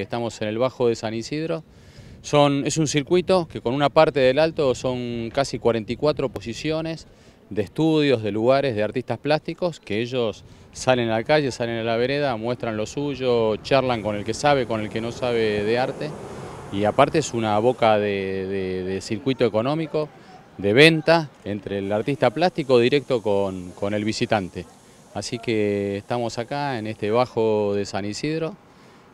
Estamos en el Bajo de San Isidro. es un circuito que con una parte del alto son casi 44 posiciones de estudios, de lugares, de artistas plásticos, que ellos salen a la calle, salen a la vereda, muestran lo suyo, charlan con el que sabe, con el que no sabe de arte. Y aparte es una boca de, circuito económico, de venta, entre el artista plástico directo con el visitante. Así que estamos acá en este Bajo de San Isidro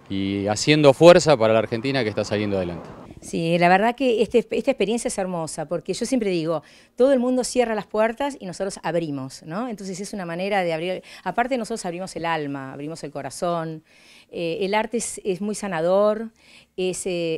y haciendo fuerza para la Argentina que está saliendo adelante. Sí, la verdad que este, esta experiencia es hermosa, porque yo siempre digo, todo el mundo cierra las puertas y nosotros abrimos, ¿no? Entonces es una manera de abrir, aparte nosotros abrimos el alma, abrimos el corazón, eh, el arte es, muy sanador, eh,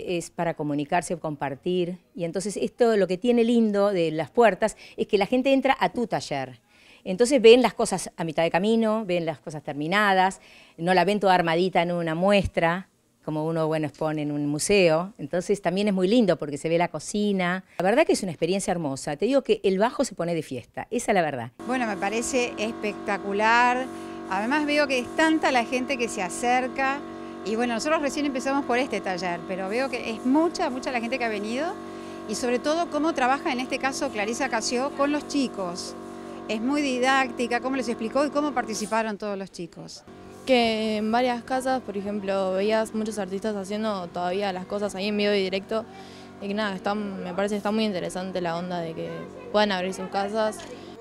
es, para comunicarse, compartir, y entonces esto lo que tiene lindo de las puertas es que la gente entra a tu taller, entonces ven las cosas a mitad de camino, ven las cosas terminadas, no la ven toda armadita en una muestra, como uno bueno expone en un museo. Entonces también es muy lindo porque se ve la cocina. La verdad que es una experiencia hermosa. Te digo que el bajo se pone de fiesta, esa es la verdad. Bueno, me parece espectacular. Además veo que es tanta la gente que se acerca. Y bueno, nosotros recién empezamos por este taller, pero veo que es mucha, mucha la gente que ha venido y sobre todo cómo trabaja en este caso Clarisa Casio con los chicos es muy didáctica, cómo les explicó y cómo participaron todos los chicos. Que en varias casas, por ejemplo, veías muchos artistas haciendo todavía las cosas ahí en vivo y directo. Y nada, me parece que está muy interesante la onda de que puedan abrir sus casas.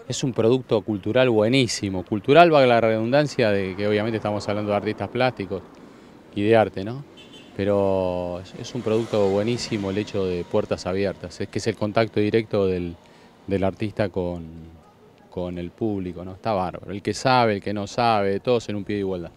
Es un producto cultural buenísimo. Cultural va la redundancia de que obviamente estamos hablando de artistas plásticos y de arte, ¿no? Pero es un producto buenísimo el hecho de puertas abiertas, es que es el contacto directo del artista con, con el público, ¿no? Está bárbaro. El que sabe, el que no sabe, todos en un pie de igualdad.